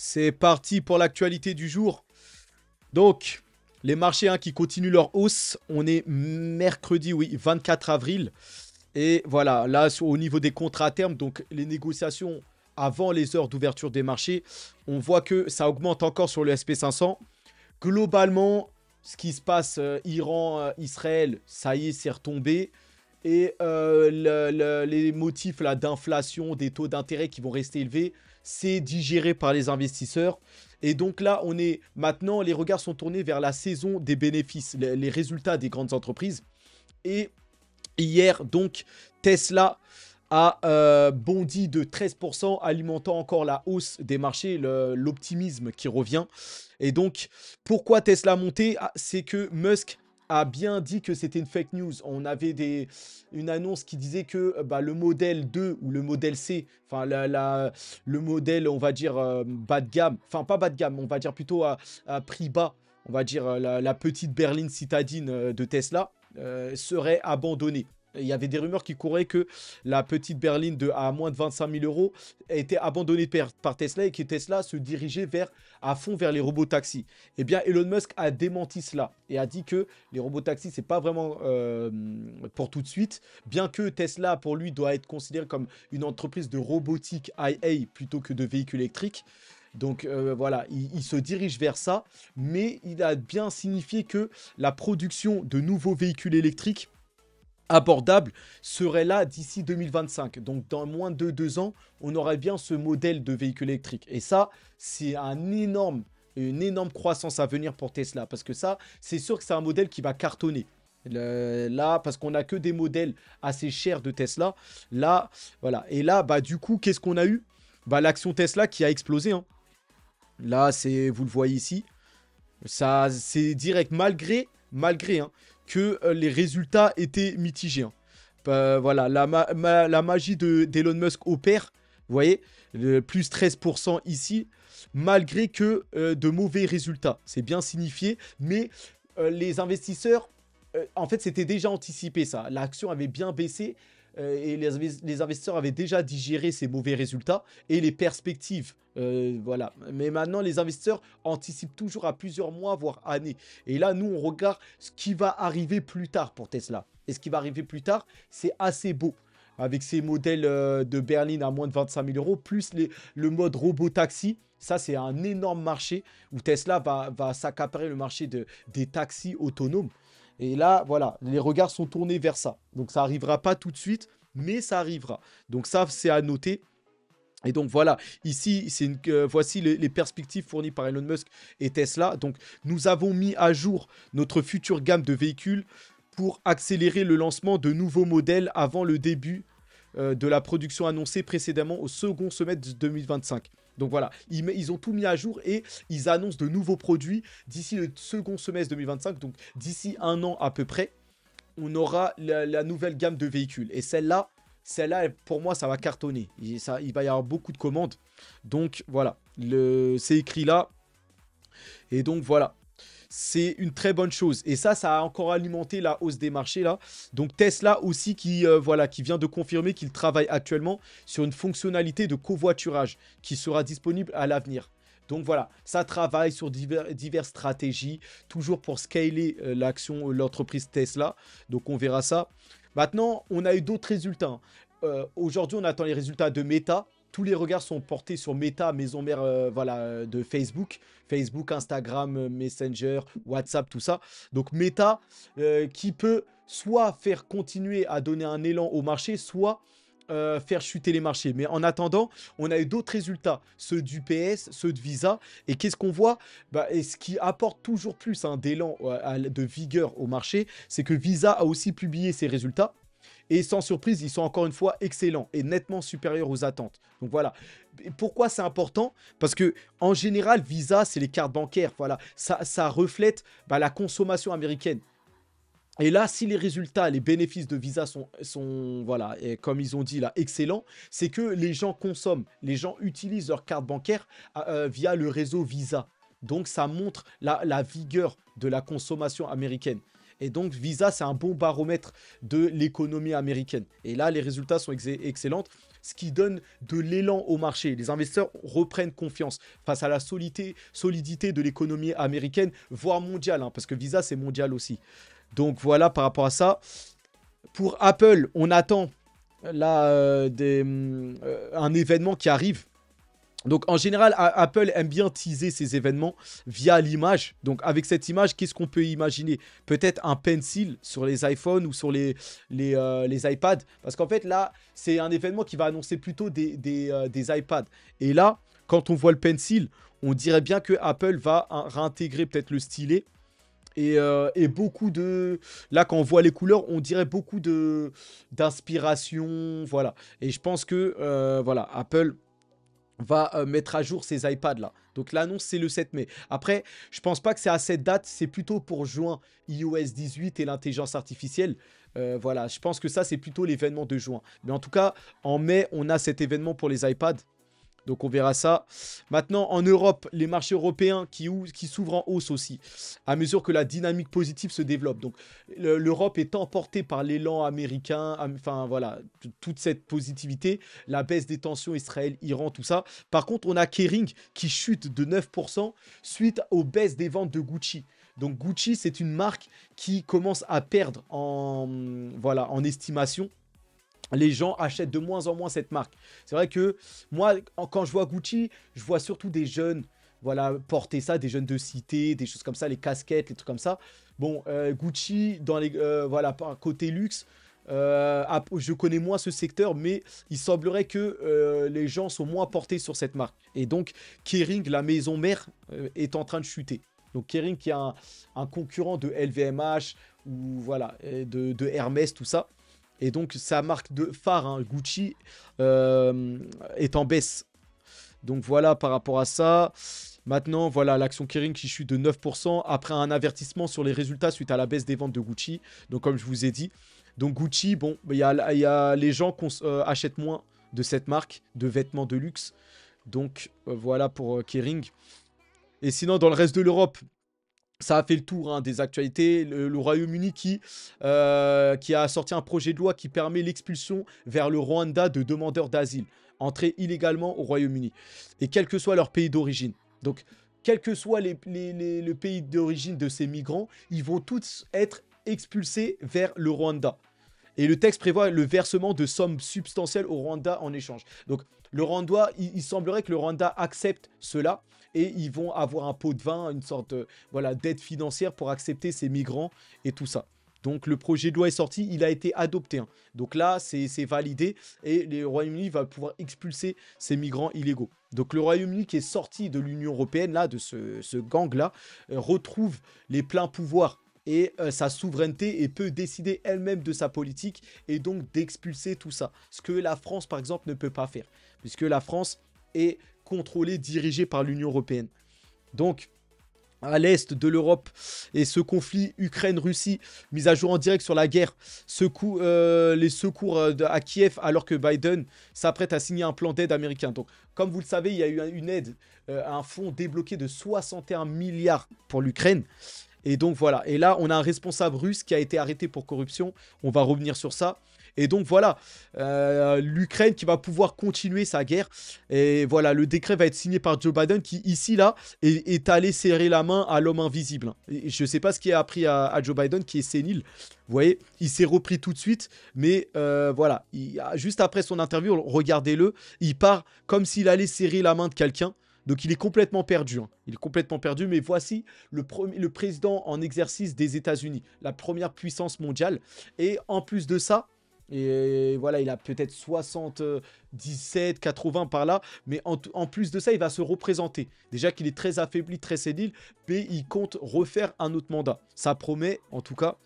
C'est parti pour l'actualité du jour. Donc, les marchés hein, qui continuent leur hausse. On est mercredi, oui, 24 avril. Et voilà, là, au niveau des contrats à terme, donc les négociations avant les heures d'ouverture des marchés, on voit que ça augmente encore sur le SP500. Globalement, ce qui se passe, euh, Iran, euh, Israël, ça y est, c'est retombé. Et euh, les motifs d'inflation, des taux d'intérêt qui vont rester élevés, c'est digéré par les investisseurs. Et donc là, on est maintenant, les regards sont tournés vers la saison des bénéfices, les résultats des grandes entreprises. Et hier, donc, Tesla a euh, bondi de 13%, alimentant encore la hausse des marchés, l'optimisme qui revient. Et donc, pourquoi Tesla a monté ah, C'est que Musk a bien dit que c'était une fake news. On avait une annonce qui disait que euh, bah, le modèle 2 ou le modèle C, enfin la, le modèle, on va dire, euh, bas de gamme, enfin pas bas de gamme, on va dire plutôt à, prix bas, on va dire euh, la, petite berline citadine de Tesla, serait abandonnée il y avait des rumeurs qui couraient que la petite berline de, à moins de 25 000 euros était abandonnée par, Tesla et que Tesla se dirigeait vers, à fond vers les robots taxis. Eh bien, Elon Musk a démenti cela et a dit que les robots taxis, c'est pas vraiment euh, pour tout de suite, bien que Tesla, pour lui, doit être considéré comme une entreprise de robotique IA plutôt que de véhicules électriques. Donc euh, voilà, il, se dirige vers ça, mais il a bien signifié que la production de nouveaux véhicules électriques abordable serait là d'ici 2025. Donc dans moins de deux ans, on aurait bien ce modèle de véhicule électrique. Et ça, c'est un énorme, une énorme croissance à venir pour Tesla. Parce que ça, c'est sûr que c'est un modèle qui va cartonner. là, parce qu'on n'a que des modèles assez chers de Tesla. Là, voilà. Et là, bah du coup, qu'est-ce qu'on a eu Bah l'action Tesla qui a explosé. Hein. Là, c'est, vous le voyez ici. Ça, c'est direct malgré, malgré, hein, que euh, les résultats étaient mitigés. Hein. Bah, voilà, la, magie d'Elon Musk opère, vous voyez, plus 13% ici, malgré que euh, de mauvais résultats. C'est bien signifié, mais euh, les investisseurs, en fait, c'était déjà anticipé ça. L'action avait bien baissé euh, et les, investisseurs avaient déjà digéré ces mauvais résultats et les perspectives. Euh, voilà. Mais maintenant, les investisseurs anticipent toujours à plusieurs mois, voire années. Et là, nous, on regarde ce qui va arriver plus tard pour Tesla. Et ce qui va arriver plus tard, c'est assez beau avec ces modèles euh, de berline à moins de 25 000 euros, plus le mode robot taxi. Ça, c'est un énorme marché où Tesla va, va s'accaparer le marché des taxis autonomes. Et là, voilà, les regards sont tournés vers ça. Donc ça arrivera pas tout de suite, mais ça arrivera. Donc ça, c'est à noter. Et donc voilà, ici, euh, voici les, perspectives fournies par Elon Musk et Tesla. Donc nous avons mis à jour notre future gamme de véhicules pour accélérer le lancement de nouveaux modèles avant le début euh, de la production annoncée précédemment au second semestre 2025. Donc voilà, ils, ils, ont tout mis à jour et ils annoncent de nouveaux produits d'ici le second semestre 2025, donc d'ici un an à peu près, on aura la, nouvelle gamme de véhicules. Et celle-là, celle-là, pour moi, ça va cartonner. ça, il va y avoir beaucoup de commandes. Donc voilà, c'est écrit là. Et donc voilà, c'est une très bonne chose. Et ça, ça a encore alimenté la hausse des marchés là. Donc Tesla aussi qui, euh, voilà, qui vient de confirmer qu'il travaille actuellement sur une fonctionnalité de covoiturage qui sera disponible à l'avenir. Donc voilà, ça travaille sur diverses stratégies, toujours pour scaler euh, l'action, euh, l'entreprise Tesla. Donc on verra ça. Maintenant, on a eu d'autres résultats. Hein. Aujourd'hui, on attend les résultats de Meta, tous les regards sont portés sur Meta, maison mère euh, voilà, euh, de Facebook. Facebook, Instagram, euh, Messenger, WhatsApp, tout ça. Donc Meta qui peut soit faire continuer à donner un élan au marché, soit faire chuter les marchés. Mais en attendant, on a eu d'autres résultats, ceux du PS, ceux de Visa. Et qu'est-ce qu'on voit bah, ce qui apporte toujours plus un hein, d'élan, de vigueur au marché, c'est que Visa a aussi publié ses résultats. Et sans surprise, ils sont encore une fois excellents et nettement supérieurs aux attentes. Donc voilà. pourquoi c'est important Parce que en général, Visa, c'est les cartes bancaires. Voilà, ça, reflète bah, la consommation américaine. Et là, si les résultats, les bénéfices de Visa sont, voilà, comme ils ont dit là, excellents, c'est que les gens consomment, les gens utilisent leurs cartes bancaires euh, euh, via le réseau Visa. Donc ça montre la vigueur de la consommation américaine. Et donc Visa, c'est un bon baromètre de l'économie américaine. Et là, les résultats sont excellents, ce qui donne de l'élan au marché. Les investisseurs reprennent confiance face à la solidité, solidité de l'économie américaine, voire mondiale, hein, parce que Visa, c'est mondial aussi. Donc voilà par rapport à ça. Pour Apple, on attend euh, euh, hum, euh, un événement qui arrive donc en général, Apple aime bien teaser ses événements via l'image. Donc avec cette image, qu'est-ce qu'on peut imaginer Peut-être un pencil sur les iPhones ou sur les, les, euh, iPads. Parce qu'en fait là, c'est un événement qui va annoncer plutôt euh, des, iPads. Et là, quand on voit le pencil, on dirait bien que Apple va réintégrer peut-être le stylet. Et, euh, et, beaucoup de... Là, quand on voit les couleurs, on dirait beaucoup de d'inspiration. Voilà. Et je pense que, voilà, Apple va euh, mettre à jour ses iPads là. Donc l'annonce c'est le 7 mai. Après, je pense pas que c'est à cette date, c'est plutôt pour juin iOS 18 et l'intelligence artificielle. Euh, voilà, je pense que ça c'est plutôt l'événement de juin. Mais en tout cas, en mai, on a cet événement pour les iPads. Donc on verra ça. Maintenant, en Europe, les marchés européens qui, s'ouvrent en hausse aussi, à mesure que la dynamique positive se développe. Donc l'Europe est emportée par l'élan américain, enfin voilà, toute cette positivité, la baisse des tensions Israël-Iran, tout ça. Par contre, on a Kering qui chute de 9% suite aux baisses des ventes de Gucci. Donc Gucci, c'est une marque qui commence à perdre en, voilà, en estimation les gens achètent de moins en moins cette marque. C'est vrai que moi, quand je vois Gucci, je vois surtout des jeunes voilà, porter ça, des jeunes de cité, des choses comme ça, les casquettes, les trucs comme ça. Bon, euh, Gucci, dans les, euh, côté luxe, euh, je connais moins ce secteur, mais il semblerait que les gens sont moins portés sur cette marque. Et donc, Kering, la maison mère, est en train de chuter. Donc Kering qui est un, concurrent de LVMH ou voilà de Hermès tout ça et donc sa marque de phare, hein, Gucci, euh, est en baisse. Donc voilà par rapport à ça. Maintenant, voilà l'action Kering qui chute de 9% après un avertissement sur les résultats suite à la baisse des ventes de Gucci. Donc comme je vous ai dit, donc Gucci, bon, il y a, les gens qui euh, achètent moins de cette marque de vêtements de luxe. Donc euh, voilà pour Kering. Et sinon, dans le reste de l'Europe, ça a fait le tour hein, des actualités. Le, Royaume-Uni euh, qui, a sorti un projet de loi qui permet l'expulsion vers le Rwanda de demandeurs d'asile entrés illégalement au Royaume-Uni, et quel que soit leur pays d'origine. Donc, quel que soit le pays d'origine de ces migrants, ils vont tous être expulsés vers le Rwanda. Et le texte prévoit le versement de sommes substantielles au Rwanda en échange. Donc, le Rwanda, il semblerait que le Rwanda accepte cela et ils vont avoir un pot de vin, une sorte euh, voilà, d'aide financière pour accepter ces migrants et tout ça. Donc le projet de loi est sorti, il a été adopté. Hein. Donc là, c'est, validé et le Royaume-Uni va pouvoir expulser ces migrants illégaux. Donc le Royaume-Uni qui est sorti de l'Union Européenne, là, de ce, gang-là, euh, retrouve les pleins pouvoirs et euh, sa souveraineté et peut décider elle-même de sa politique et donc d'expulser tout ça. Ce que la France, par exemple, ne peut pas faire. Puisque la France est contrôlé dirigé par l'Union européenne. Donc, à l'est de l'Europe et ce conflit Ukraine-Russie mise à jour en direct sur la guerre, euh, les secours euh, à Kiev alors que Biden s'apprête à signer un plan d'aide américain. Donc comme vous le savez, il y a eu une aide, euh, un fonds débloqué de 61 milliards pour l'Ukraine. Et donc voilà, et là on a un responsable russe qui a été arrêté pour corruption, on va revenir sur ça. Et donc voilà, euh, l'Ukraine qui va pouvoir continuer sa guerre. Et voilà, le décret va être signé par Joe Biden qui, ici, là, est, allé serrer la main à l'homme invisible. je ne sais pas ce qui a appris à, Joe Biden qui est sénile. Vous voyez, il s'est repris tout de suite, mais euh, voilà, juste après son interview, regardez-le, il part comme s'il allait serrer la main de quelqu'un. Donc il est complètement perdu. Hein. Il est complètement perdu, mais voici le, premier, le président en exercice des États-Unis, la première puissance mondiale. Et en plus de ça, et voilà, il a peut-être 77, 80 par là. Mais en, plus de ça, il va se représenter. Déjà qu'il est très affaibli, très sédile, Mais il compte refaire un autre mandat. Ça promet, en tout cas.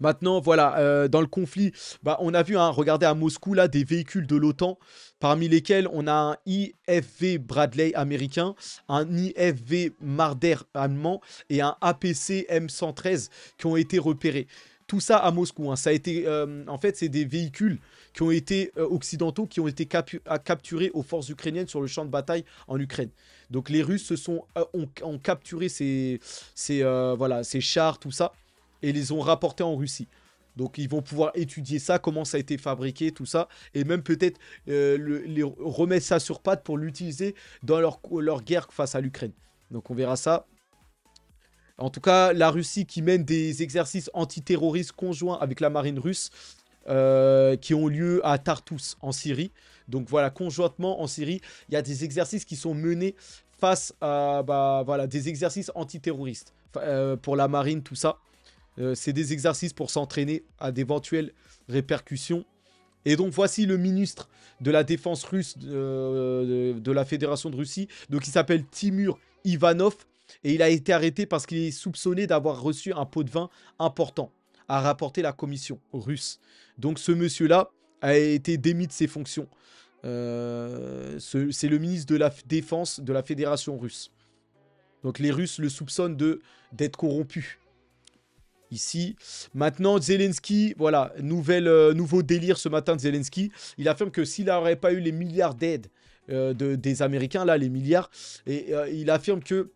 Maintenant, voilà, euh, dans le conflit, bah, on a vu, hein, regardez à Moscou, là, des véhicules de l'OTAN, parmi lesquels on a un IFV Bradley américain, un IFV Marder allemand et un APC M113 qui ont été repérés tout ça à Moscou. Hein. Ça a été, euh, en fait, c'est des véhicules qui ont été euh, occidentaux, qui ont été capturés aux forces ukrainiennes sur le champ de bataille en Ukraine. Donc les Russes se sont, euh, ont, capturé ces, voilà, ces chars, tout ça, et les ont rapportés en Russie. Donc ils vont pouvoir étudier ça, comment ça a été fabriqué, tout ça, et même peut-être le, les remettre ça sur patte pour l'utiliser dans leur, leur guerre face à l'Ukraine. Donc on verra ça en tout cas, la Russie qui mène des exercices antiterroristes conjoints avec la marine russe euh, qui ont lieu à Tartus en Syrie. Donc voilà, conjointement en Syrie, il y a des exercices qui sont menés face à bah, voilà, des exercices antiterroristes euh, pour la marine, tout ça. Euh, c'est des exercices pour s'entraîner à d'éventuelles répercussions. Et donc voici le ministre de la défense russe de, de la Fédération de Russie, donc il s'appelle Timur Ivanov, et il a été arrêté parce qu'il est soupçonné d'avoir reçu un pot de vin important, à rapporté la commission russe. Donc ce monsieur-là a été démis de ses fonctions. Euh, c'est le ministre de la Défense de la Fédération russe. Donc les Russes le soupçonnent d'être corrompu ici. Maintenant, Zelensky, voilà, euh, nouveau délire ce matin de Zelensky. Il affirme que s'il n'aurait pas eu les milliards d'aides euh, des Américains, là, les milliards, et il affirme que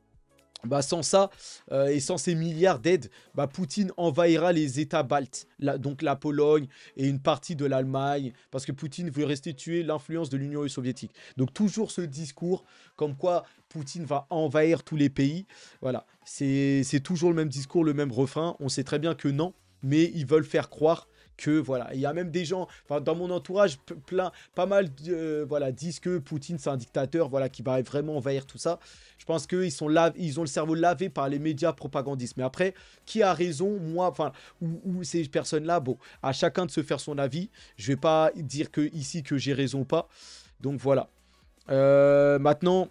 bah, sans ça euh, et sans ces milliards d'aides, bah Poutine envahira les États baltes, donc la Pologne et une partie de l'Allemagne, parce que Poutine veut restituer l'influence de l'Union soviétique. Donc toujours ce discours comme quoi Poutine va envahir tous les pays. Voilà, c'est toujours le même discours, le même refrain. On sait très bien que non, mais ils veulent faire croire que voilà. Il y a même des gens, enfin dans mon entourage, plein, pas mal, euh, voilà, disent que Poutine c'est un dictateur, voilà, qui va vraiment envahir tout ça. Je pense qu'ils sont ils ont le cerveau lavé par les médias propagandistes. Mais après, qui a raison, moi, enfin, ou, ces personnes-là, bon, à chacun de se faire son avis. Je vais pas dire que ici que j'ai raison ou pas. Donc voilà. Euh, maintenant,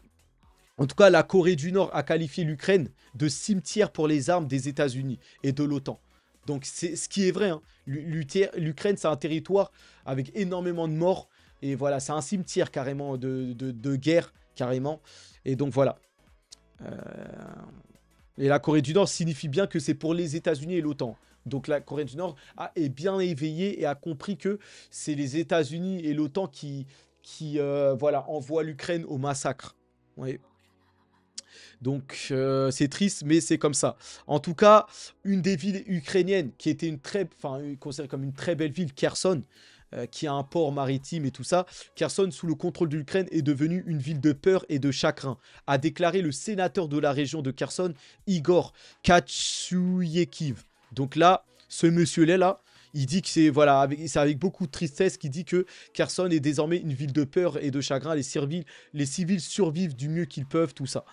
en tout cas, la Corée du Nord a qualifié l'Ukraine de cimetière pour les armes des États-Unis et de l'OTAN. Donc c'est ce qui est vrai. Hein. L'Ukraine, c'est un territoire avec énormément de morts. Et voilà, c'est un cimetière carrément de, guerre, carrément. Et donc voilà. Euh, et la Corée du Nord signifie bien que c'est pour les États-Unis et l'OTAN. Donc la Corée du Nord a, est bien éveillée et a compris que c'est les États-Unis et l'OTAN qui, euh, voilà, envoient l'Ukraine au massacre. Oui. Donc euh, c'est triste, mais c'est comme ça. En tout cas, une des villes ukrainiennes qui était une très, enfin considérée comme une très belle ville, Kherson, euh, qui a un port maritime et tout ça, Kherson, sous le contrôle de l'Ukraine, est devenue une ville de peur et de chagrin, a déclaré le sénateur de la région de Kherson, Igor Katsuyekiv. Donc là, ce monsieur-là, il dit que c'est voilà, avec, avec beaucoup de tristesse qu'il dit que Kherson est désormais une ville de peur et de chagrin. les civils survivent du mieux qu'ils peuvent, tout ça.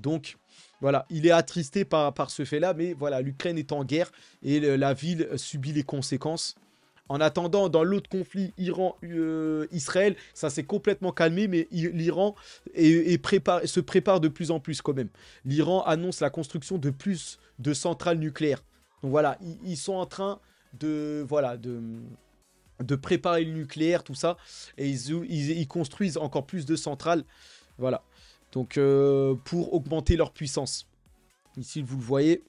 Donc, voilà, il est attristé par, par ce fait-là, mais voilà, l'Ukraine est en guerre et la ville subit les conséquences. En attendant, dans l'autre conflit Iran-Israël, euh, ça s'est complètement calmé, mais l'Iran se prépare de plus en plus quand même. L'Iran annonce la construction de plus de centrales nucléaires. Donc voilà, ils, sont en train de, voilà, de, de préparer le nucléaire, tout ça, et ils construisent encore plus de centrales. Voilà. Donc euh, pour augmenter leur puissance. Ici vous le voyez.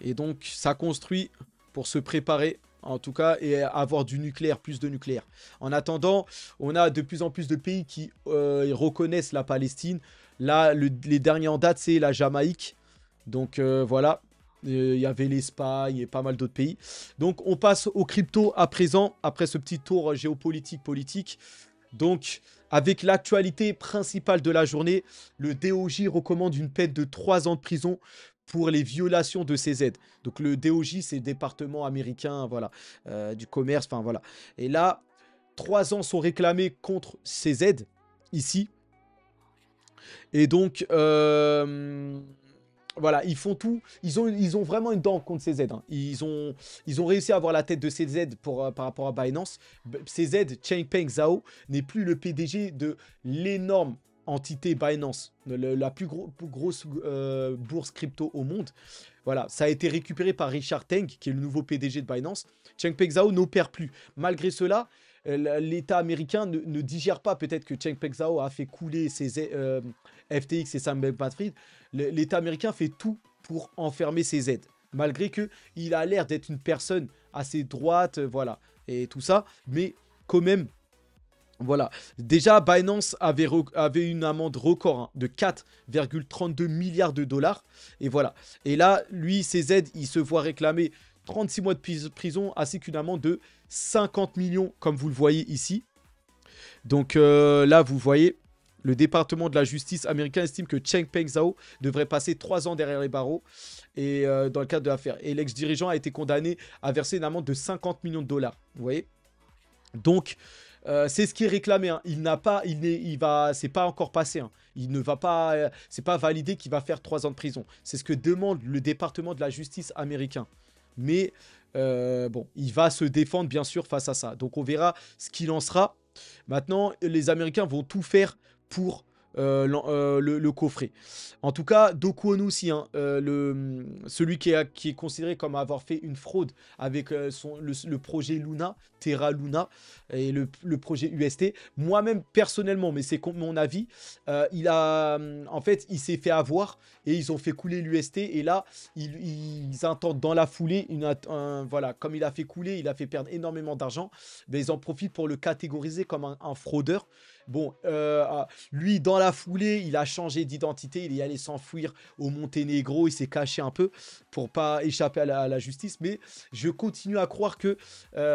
Et donc ça construit pour se préparer en tout cas et avoir du nucléaire, plus de nucléaire. En attendant, on a de plus en plus de pays qui euh, reconnaissent la Palestine. Là, les derniers en date, c'est la Jamaïque. Donc euh, voilà, il y avait l'Espagne et pas mal d'autres pays. Donc on passe aux crypto à présent, après ce petit tour géopolitique politique. Donc avec l'actualité principale de la journée, le DOJ recommande une peine de 3 ans de prison pour les violations de ces aides. Donc le DOJ, c'est le département américain voilà, euh, du commerce, enfin voilà. Et là, 3 ans sont réclamés contre ces aides, ici. Et donc, euh, voilà, ils font tout. Ils ont, ils ont vraiment une dent contre CZ. Hein. Ils, ont, ils ont réussi à avoir la tête de CZ pour, euh, par rapport à Binance. CZ, Changpeng Zhao, n'est plus le PDG de l'énorme entité Binance, la plus, grosse euh, bourse crypto au monde. Voilà, ça a été récupéré par Richard Teng, qui est le nouveau PDG de Binance. Changpeng Zhao n'opère plus. Malgré cela, euh, l'État américain ne, digère pas peut-être que Cheng Peng a fait couler ses euh, FTX et Sam Bankman-Fried. L'État américain fait tout pour enfermer ses aides, malgré que il a l'air d'être une personne assez droite, euh, voilà, et tout ça, mais quand même. Voilà. Déjà, Binance avait, une amende record hein, de 4,32 milliards de dollars. Et voilà. Et là, lui, ses aides, il se voit réclamer 36 mois de prison ainsi qu'une amende de 50 millions, comme vous le voyez ici. Donc euh, là, vous voyez, le département de la justice américain estime que Cheng Peng Zhao devrait passer 3 ans derrière les barreaux et, euh, dans le cadre de l'affaire. Et l'ex-dirigeant a été condamné à verser une amende de 50 millions de dollars. Vous voyez Donc, euh, c'est ce qui est réclamé. Hein. Il n'a pas, il il va, c'est pas encore passé. Hein. Il ne va pas, c'est pas validé qu'il va faire trois ans de prison. C'est ce que demande le département de la justice américain. Mais euh, bon, il va se défendre bien sûr face à ça. Donc on verra ce qu'il en sera. Maintenant, les Américains vont tout faire pour euh, euh, le, coffret. En tout cas, Doku Ono aussi, hein, celui qui est, considéré comme avoir fait une fraude avec le, projet Luna, Terra Luna et le, projet UST. Moi-même, personnellement, mais c'est mon avis, euh, il a, euh, en fait, il s'est fait avoir et ils ont fait couler l'UST. Et là, ils, ils, intentent dans la foulée, une, voilà, comme il a fait couler, il a fait perdre énormément d'argent, mais ils en profitent pour le catégoriser comme un, fraudeur. Bon, euh, ah, lui, dans la foulée, il a changé d'identité, il est allé s'enfuir au Monténégro, il s'est caché un peu pour pas échapper à la, justice. Mais je continue à croire que,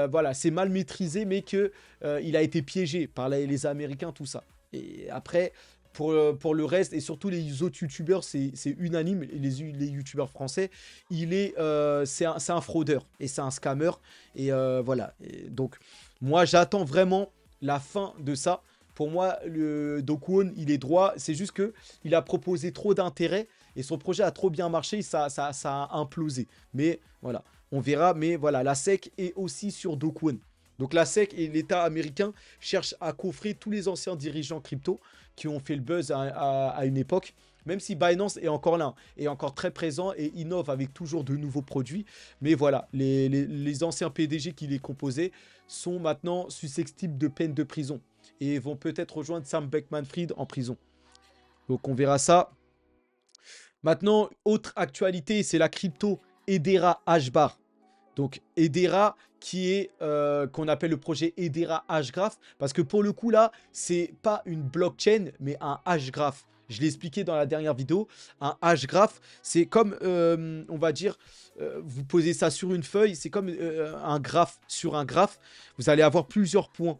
voilà, c'est mal maîtrisé, mais que euh, il a été piégé par les, Américains, tout ça. Et après, pour, euh, pour le reste, et surtout les autres youtubeurs, c'est unanime, les, les youtubeurs français, il est, euh, c'est un, fraudeur et c'est un scammer. Et voilà. donc, moi, j'attends vraiment la fin de ça. Pour moi, le Dokuon, il est droit. C'est juste que il a proposé trop d'intérêts et son projet a trop bien marché. Ça, ça, ça a implosé. Mais voilà. On verra, mais voilà, la SEC est aussi sur Do Donc la SEC et l'État américain cherchent à coffrer tous les anciens dirigeants crypto qui ont fait le buzz à, une époque. Même si Binance est encore là, est encore très présent et innove avec toujours de nouveaux produits. Mais voilà, les, anciens PDG qui les composaient sont maintenant susceptibles de peine de prison et vont peut-être rejoindre Sam Beckman-Fried en prison. Donc on verra ça. Maintenant, autre actualité, c'est la crypto Edera H-Bar. Donc Edera qui est euh, qu'on appelle le projet Edera Hashgraph, parce que pour le coup là c'est pas une blockchain mais un hashgraph. Je l'ai expliqué dans la dernière vidéo, un hashgraph, c'est comme euh, on va dire euh, vous posez ça sur une feuille, c'est comme un graphe sur un graphe, vous allez avoir plusieurs points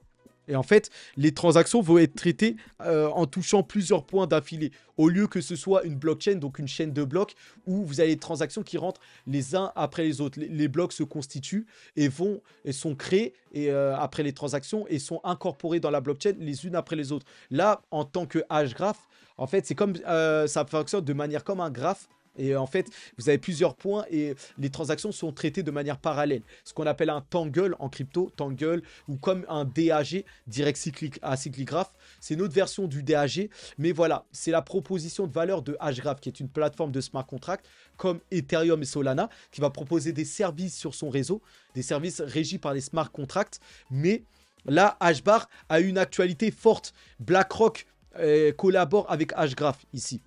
et en fait, les transactions vont être traitées euh, en touchant plusieurs points d'affilée, au lieu que ce soit une blockchain, donc une chaîne de blocs, où vous avez des transactions qui rentrent les uns après les autres. Les, blocs se constituent et vont et sont créés et, euh, après les transactions et sont incorporés dans la blockchain les unes après les autres. Là, en tant que hash graph, en fait, c'est comme euh, ça fonctionne de manière comme un graphe et en fait, vous avez plusieurs points et les transactions sont traitées de manière parallèle. Ce qu'on appelle un tangle en crypto, tangle, ou comme un DAG, direct cyclic à Graph. C'est autre version du DAG. Mais voilà, c'est la proposition de valeur de Hgraph, qui est une plateforme de smart contract comme Ethereum et Solana, qui va proposer des services sur son réseau, des services régis par les smart contracts. Mais là, Hbar a une actualité forte. BlackRock euh, collabore avec Hgraph ici.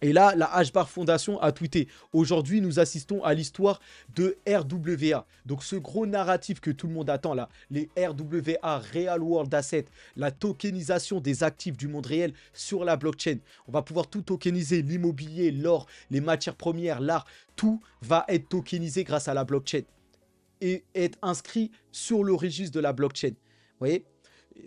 Et là, la HBAR Fondation a tweeté « Aujourd'hui, nous assistons à l'histoire de RWA. » Donc ce gros narratif que tout le monde attend là, les RWA, Real World Asset, la tokenisation des actifs du monde réel sur la blockchain. On va pouvoir tout tokeniser, l'immobilier, l'or, les matières premières, l'art, tout va être tokenisé grâce à la blockchain et être inscrit sur le registre de la blockchain. Vous voyez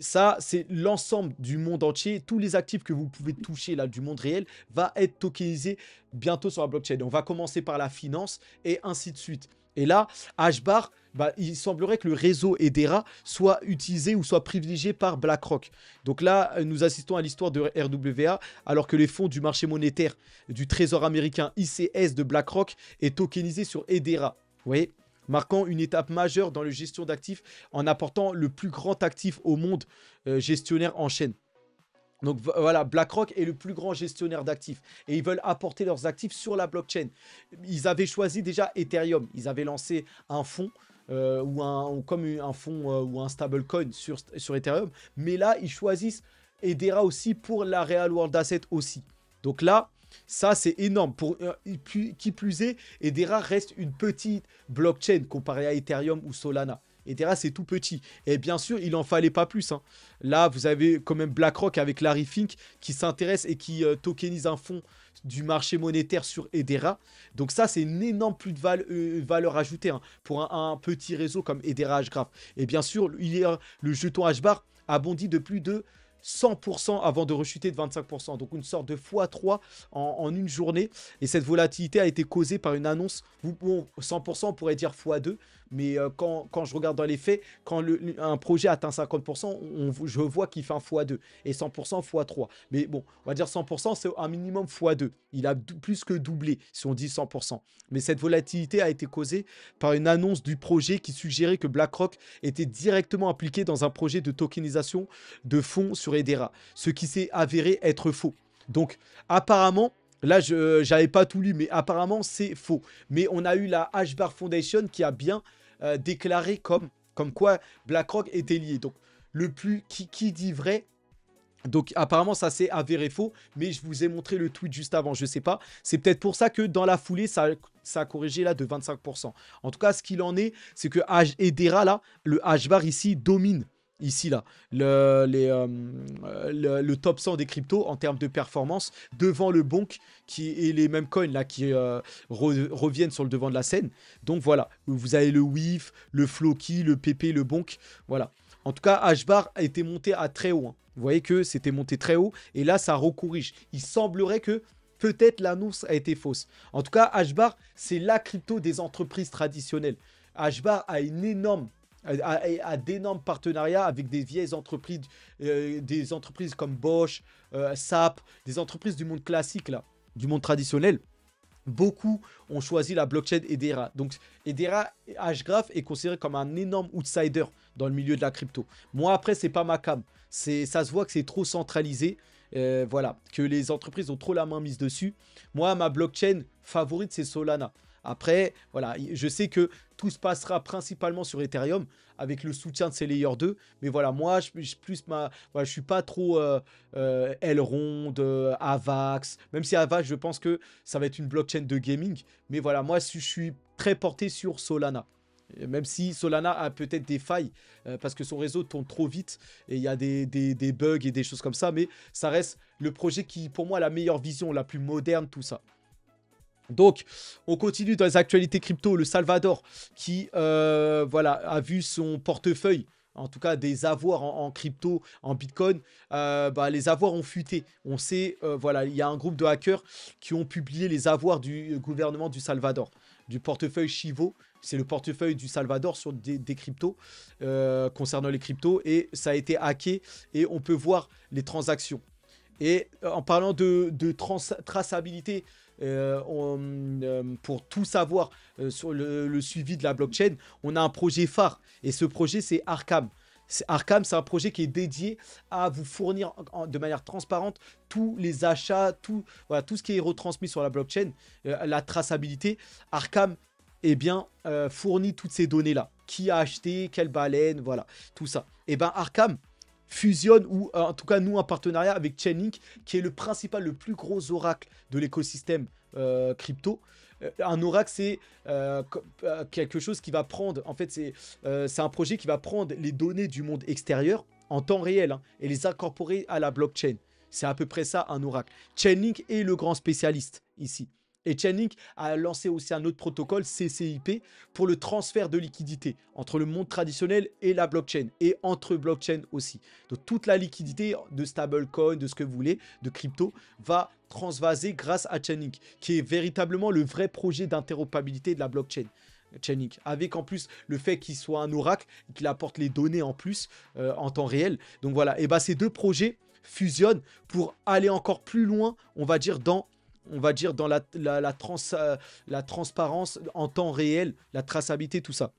ça, c'est l'ensemble du monde entier. Tous les actifs que vous pouvez toucher là du monde réel va être tokenisé bientôt sur la blockchain. On va commencer par la finance et ainsi de suite. Et là, HBAR, bah, il semblerait que le réseau EDERA soit utilisé ou soit privilégié par BlackRock. Donc là, euh, nous assistons à l'histoire de RWA, alors que les fonds du marché monétaire du Trésor américain ICS de BlackRock est tokenisé sur EDERA. Vous voyez marquant une étape majeure dans le gestion d'actifs en apportant le plus grand actif au monde euh, gestionnaire en chaîne. Donc voilà, BlackRock est le plus grand gestionnaire d'actifs et ils veulent apporter leurs actifs sur la blockchain. Ils avaient choisi déjà Ethereum, ils avaient lancé un fonds euh, ou un comme un fonds euh, ou un stablecoin sur, sur Ethereum, mais là ils choisissent Edera aussi pour la Real World Asset aussi. Donc là, ça, c'est énorme. Pour, euh, qui plus est, Edera reste une petite blockchain comparée à Ethereum ou Solana. Edera, c'est tout petit. Et bien sûr, il n'en fallait pas plus. Hein. Là, vous avez quand même BlackRock avec Larry Fink qui s'intéresse et qui euh, tokenise un fonds du marché monétaire sur Edera. Donc ça, c'est une énorme plus de euh, valeur ajoutée hein, pour un, petit réseau comme Edera HGraph. Et bien sûr, le jeton HBAR a bondi de plus de 100% avant de rechuter de 25%. Donc une sorte de x3 en, une journée. Et cette volatilité a été causée par une annonce, vous, 100% on pourrait dire x2, mais euh, quand, je regarde dans les faits, quand un projet atteint 50%, je vois qu'il fait un x2 et 100% x3. Mais bon, on va dire 100%, c'est un minimum x2. Il a plus que doublé si on dit 100%. Mais cette volatilité a été causée par une annonce du projet qui suggérait que BlackRock était directement impliqué dans un projet de tokenisation de fonds sur Edera. ce qui s'est avéré être faux. Donc apparemment, Là, je n'avais euh, pas tout lu, mais apparemment, c'est faux. Mais on a eu la h Foundation qui a bien euh, déclaré comme, comme quoi BlackRock était lié. Donc, le plus qui, qui dit vrai donc apparemment ça c'est avéré faux, mais je vous ai montré le tweet juste avant, je sais pas. C'est peut-être pour ça que dans la foulée, ça, a corrigé là de 25%. En tout cas, ce qu'il en est, c'est que H Edera là, le H-bar ici domine ici là le, euh, euh, top 100 des cryptos en termes de performance devant le bonk et les mêmes coins là qui euh, reviennent sur le devant de la scène donc voilà vous avez le WIF le Floki le PP le bonk voilà en tout cas HBAR a été monté à très haut hein. vous voyez que c'était monté très haut et là ça recourige il semblerait que peut-être l'annonce a été fausse en tout cas HBAR c'est la crypto des entreprises traditionnelles HBAR a une énorme à, d'énormes partenariats avec des vieilles entreprises, euh, des entreprises comme Bosch, euh, SAP, des entreprises du monde classique, là, du monde traditionnel. Beaucoup ont choisi la blockchain Edera. Donc Edera, Hgraph est considéré comme un énorme outsider dans le milieu de la crypto. Moi après, c'est pas ma cam. C'est, ça se voit que c'est trop centralisé. Euh, voilà, que les entreprises ont trop la main mise dessus. Moi, ma blockchain favorite, c'est Solana. Après, voilà, je sais que tout se passera principalement sur Ethereum avec le soutien de ces layers 2. Mais voilà, moi, je, plus je suis pas trop euh, euh, Elrond, euh, Avax. Même si Avax, je pense que ça va être une blockchain de gaming. Mais voilà, moi, je suis très porté sur Solana. Même si Solana a peut-être des failles parce que son réseau tourne trop vite et il y a des, des bugs et des choses comme ça, mais ça reste le projet qui, pour moi, a la meilleure vision, la plus moderne, tout ça. Donc, on continue dans les actualités crypto. Le Salvador qui euh, voilà, a vu son portefeuille, en tout cas des avoirs en, crypto, en Bitcoin, euh, bah, les avoirs ont fuité. On sait, euh, voilà, il y a un groupe de hackers qui ont publié les avoirs du gouvernement du Salvador, du portefeuille Chivo. C'est le portefeuille du Salvador sur des, cryptos, concernant les cryptos, et ça a été hacké et on peut voir les transactions. Et en parlant de, traçabilité, euh, on, euh, pour tout savoir euh, sur le, suivi de la blockchain, on a un projet phare. Et ce projet, c'est Arkham. Arkham, c'est un projet qui est dédié à vous fournir de manière transparente tous les achats, tout, ce qui est retransmis sur la blockchain, la traçabilité. Arkham, eh bien, fournit toutes ces données-là. Qui a acheté, quelle baleine, voilà, tout ça. Et eh ben Arkham, fusionne ou euh, en tout cas nous un partenariat avec Chainlink qui est le principal, le plus gros oracle de l'écosystème euh, crypto. Euh, un oracle, c'est quelque chose qui va prendre, en fait, c'est un projet qui va prendre les données du monde extérieur en temps réel hein, et les incorporer à la blockchain. C'est à peu près ça un oracle. Chainlink est le grand spécialiste ici. Et Chainlink a lancé aussi un autre protocole, CCIP, pour le transfert de liquidité entre le monde traditionnel et la blockchain, et entre blockchain aussi. Donc toute la liquidité de stablecoin, de ce que vous voulez, de crypto, va transvaser grâce à Chainlink, qui est véritablement le vrai projet d'interopérabilité de la blockchain. Chainlink, avec en plus le fait qu'il soit un oracle, qu'il apporte les données en plus euh, en temps réel. Donc voilà, et bah ces deux projets fusionnent pour aller encore plus loin, on va dire, dans on va dire, dans euh, la, transparence en temps réel, la traçabilité, tout ça.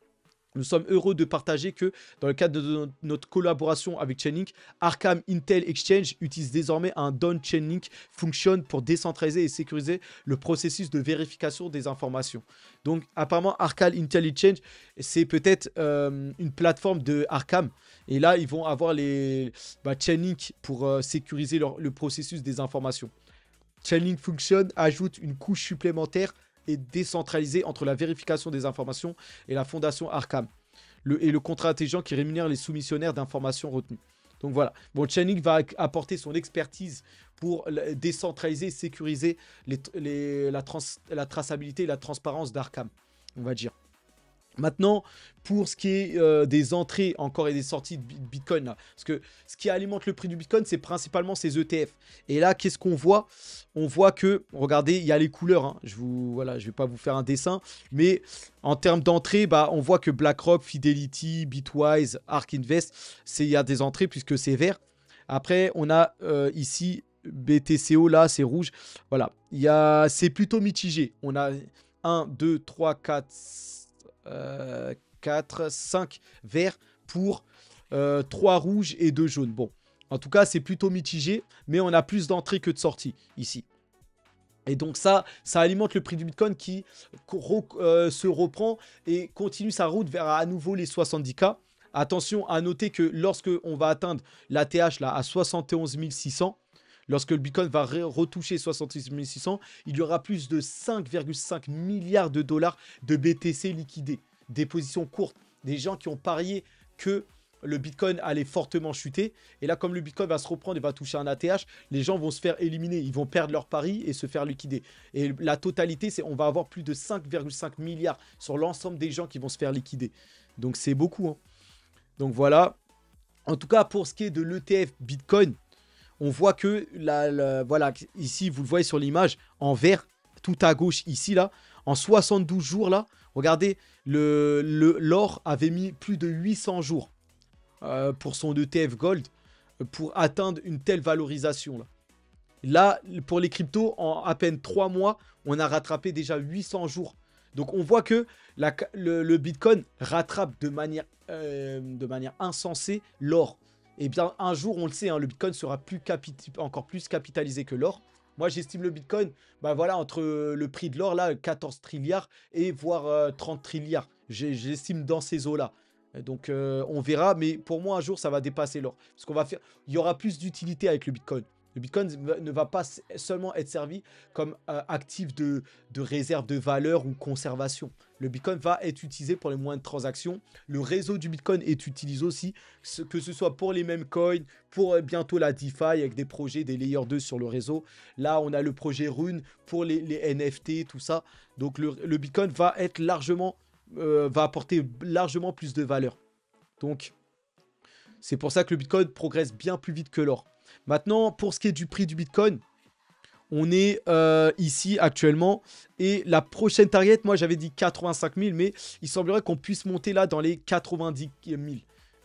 Nous sommes heureux de partager que, dans le cadre de notre collaboration avec Chainlink, Arkham Intel Exchange utilise désormais un Don Chainlink Function pour décentraliser et sécuriser le processus de vérification des informations. Donc, apparemment, Arkham Intel Exchange, c'est peut-être euh, une plateforme de Arkham. Et là, ils vont avoir les bah, Chainlink pour euh, sécuriser le processus des informations. Chainlink Function ajoute une couche supplémentaire et décentralisée entre la vérification des informations et la fondation Arkham. et le contrat intelligent qui rémunère les soumissionnaires d'informations retenues. Donc voilà. Bon, Chainlink va apporter son expertise pour décentraliser et sécuriser la, la traçabilité et la transparence d'Arkham, on va dire. Maintenant, pour ce qui est euh, des entrées encore et des sorties de Bitcoin, parce que ce qui alimente le prix du Bitcoin, c'est principalement ces ETF. Et là, qu'est-ce qu'on voit On voit que, regardez, il y a les couleurs. Hein. Je ne voilà, vais pas vous faire un dessin, mais en termes d'entrée, bah, on voit que BlackRock, Fidelity, Bitwise, Ark Invest, c'est il y a des entrées puisque c'est vert. Après, on a euh, ici BTCO, là, c'est rouge. Voilà, c'est plutôt mitigé. On a 1, 2, 3, 4. 5. 4, 5 verts pour 3 euh, rouges et 2 jaunes. Bon, en tout cas, c'est plutôt mitigé, mais on a plus d'entrées que de sorties ici. Et donc ça, ça alimente le prix du Bitcoin qui euh, se reprend et continue sa route vers à nouveau les 70K. Attention à noter que lorsque on va atteindre la TH là à 71 600, Lorsque le Bitcoin va retoucher 66 600, il y aura plus de 5,5 milliards de dollars de BTC liquidés. Des positions courtes, des gens qui ont parié que le Bitcoin allait fortement chuter. Et là, comme le Bitcoin va se reprendre et va toucher un ATH, les gens vont se faire éliminer. Ils vont perdre leur pari et se faire liquider. Et la totalité, c'est on va avoir plus de 5,5 milliards sur l'ensemble des gens qui vont se faire liquider. Donc c'est beaucoup. Hein. Donc voilà. En tout cas, pour ce qui est de l'ETF Bitcoin, on voit que la, voilà ici vous le voyez sur l'image en vert tout à gauche ici là en 72 jours là regardez le l'or avait mis plus de 800 jours euh, pour son ETF gold pour atteindre une telle valorisation là là pour les cryptos en à peine 3 mois on a rattrapé déjà 800 jours donc on voit que le, Bitcoin rattrape de manière, euh, de manière insensée l'or. Eh bien un jour, on le sait, hein, le Bitcoin sera plus encore plus capitalisé que l'or. Moi, j'estime le Bitcoin, bah voilà, entre euh, le prix de l'or, là, 14 trilliards et voire 30 euh, trilliards. J'estime dans ces eaux-là. Donc, euh, on verra. Mais pour moi, un jour, ça va dépasser l'or. Parce qu'on va faire... Il y aura plus d'utilité avec le Bitcoin. Le Bitcoin ne va pas seulement être servi comme euh, actif de, réserve de valeur ou conservation. Le Bitcoin va être utilisé pour les moyens de transaction. Le réseau du Bitcoin est utilisé aussi, que ce soit pour les mêmes coins, pour euh, bientôt la DeFi avec des projets, des layers 2 sur le réseau. Là, on a le projet Rune pour les, NFT, tout ça. Donc le, Bitcoin va être largement, euh, va apporter largement plus de valeur. Donc c'est pour ça que le Bitcoin progresse bien plus vite que l'or. Maintenant, pour ce qui est du prix du Bitcoin, on est euh, ici actuellement. Et la prochaine target, moi j'avais dit 85 000, mais il semblerait qu'on puisse monter là dans les 90 000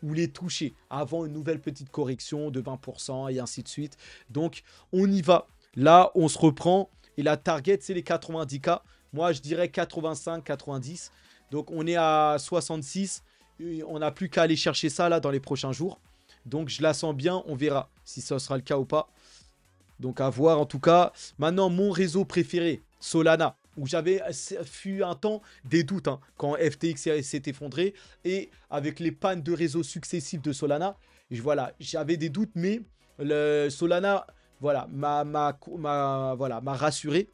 ou les toucher avant une nouvelle petite correction de 20% et ainsi de suite. Donc on y va. Là, on se reprend. Et la target, c'est les 90K. Moi, je dirais 85, 90. Donc on est à 66. on n'a plus qu'à aller chercher ça là dans les prochains jours. Donc je la sens bien, on verra si ça sera le cas ou pas. Donc à voir en tout cas. Maintenant, mon réseau préféré, Solana, où j'avais fut un temps des doutes hein, quand FTX s'est effondré et avec les pannes de réseau successives de Solana. voilà, j'avais des doutes, mais le Solana, voilà, m'a voilà, m'a rassuré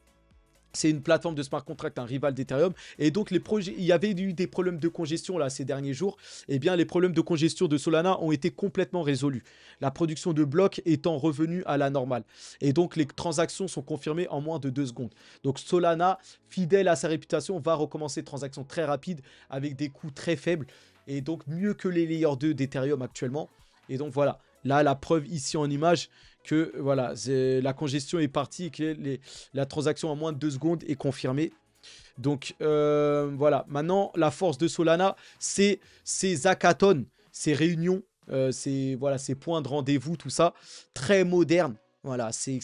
c'est une plateforme de smart contract, un rival d'Ethereum. Et donc, les projets, il y avait eu des problèmes de congestion là ces derniers jours. Eh bien, les problèmes de congestion de Solana ont été complètement résolus. La production de blocs étant revenue à la normale. Et donc, les transactions sont confirmées en moins de deux secondes. Donc, Solana, fidèle à sa réputation, va recommencer transactions très rapides avec des coûts très faibles. Et donc, mieux que les layers 2 d'Ethereum actuellement. Et donc, voilà. Là, la preuve ici en image, que voilà, la congestion est partie que la transaction en moins de 2 secondes est confirmée. Donc euh, voilà, maintenant la force de Solana, c'est ces hackathons, ces réunions, euh, voilà, ces points de rendez-vous, tout ça, très moderne. Voilà, c'est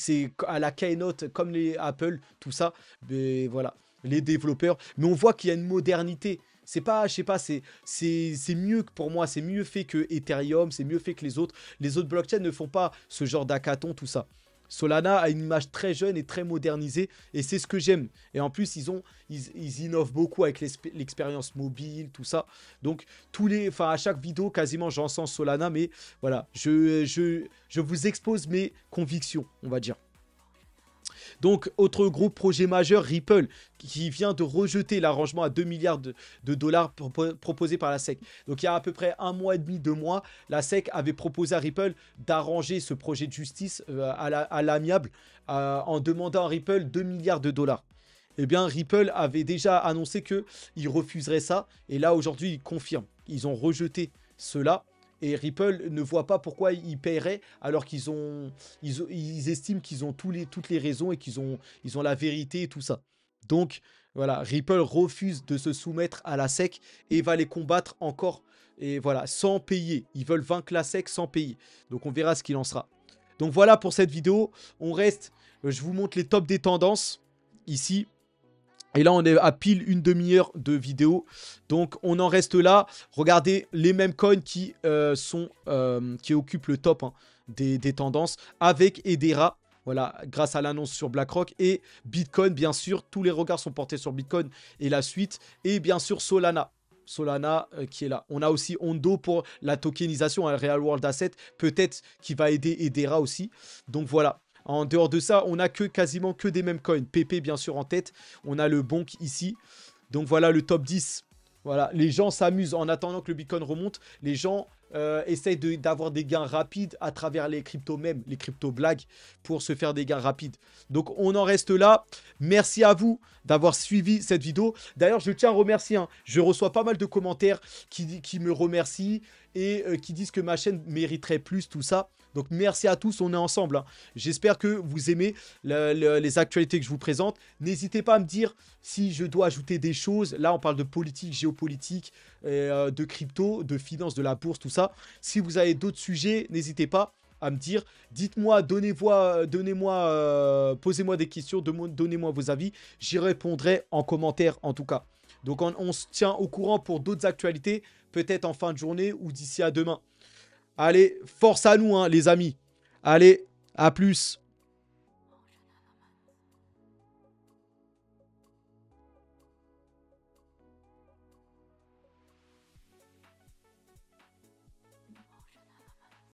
à la keynote comme les Apple, tout ça. Mais voilà, les développeurs. Mais on voit qu'il y a une modernité c'est pas, je sais pas, c'est mieux que pour moi, c'est mieux fait que Ethereum, c'est mieux fait que les autres. Les autres blockchains ne font pas ce genre d'hackathon, tout ça. Solana a une image très jeune et très modernisée et c'est ce que j'aime. Et en plus, ils, ont, ils, innovent beaucoup avec l'expérience mobile, tout ça. Donc, tous les, enfin, à chaque vidéo, quasiment, j'en sens Solana, mais voilà, je, je vous expose mes convictions, on va dire. Donc, autre gros projet majeur, Ripple, qui vient de rejeter l'arrangement à 2 milliards de, dollars proposé par la SEC. Donc, il y a à peu près un mois et demi, deux mois, la SEC avait proposé à Ripple d'arranger ce projet de justice euh, à l'amiable euh, en demandant à Ripple 2 milliards de dollars eh bien Ripple avait déjà annoncé qu'il refuserait ça et là aujourd'hui ils confirment. Ils ont rejeté cela et Ripple ne voit pas pourquoi ils paieraient alors qu'ils ont ils, estiment qu'ils ont tous les, toutes les raisons et qu'ils ont ils ont la vérité et tout ça. Donc voilà, Ripple refuse de se soumettre à la SEC et va les combattre encore et voilà, sans payer. Ils veulent vaincre la SEC sans payer. Donc on verra ce qu'il en sera. Donc voilà pour cette vidéo, on reste je vous montre les tops des tendances ici. Et là, on est à pile une demi-heure de vidéo. Donc, on en reste là. Regardez les mêmes coins qui, euh, sont, euh, qui occupent le top hein, des, tendances avec Edera. Voilà, grâce à l'annonce sur BlackRock et Bitcoin, bien sûr. Tous les regards sont portés sur Bitcoin et la suite. Et bien sûr, Solana. Solana euh, qui est là. On a aussi Ondo pour la tokenisation, un hein, Real World Asset, peut-être qui va aider Edera aussi. Donc voilà, en dehors de ça, on a que quasiment que des mêmes coins. PP, bien sûr, en tête. On a le Bonk ici. Donc voilà, le top 10. Voilà, les gens s'amusent en attendant que le Bitcoin remonte. Les gens euh, essayent d'avoir des gains rapides à travers les cryptos même, les crypto blagues, pour se faire des gains rapides. Donc on en reste là. Merci à vous d'avoir suivi cette vidéo. D'ailleurs, je tiens à remercier. Hein. je reçois pas mal de commentaires qui, me remercient et euh, qui disent que ma chaîne mériterait plus tout ça. Donc merci à tous, on est ensemble. Hein. J'espère que vous aimez les actualités que je vous présente. N'hésitez pas à me dire si je dois ajouter des choses. Là, on parle de politique, géopolitique, euh, de crypto, de finance, de la bourse, tout ça. Si vous avez d'autres sujets, n'hésitez pas à me dire. Dites-moi, euh, donnez-moi, euh, posez-moi des questions, donnez-moi vos avis. J'y répondrai en commentaire en tout cas. Donc on se tient au courant pour d'autres actualités, peut-être en fin de journée ou d'ici à demain. Allez, force à nous, hein, les amis. Allez, à plus.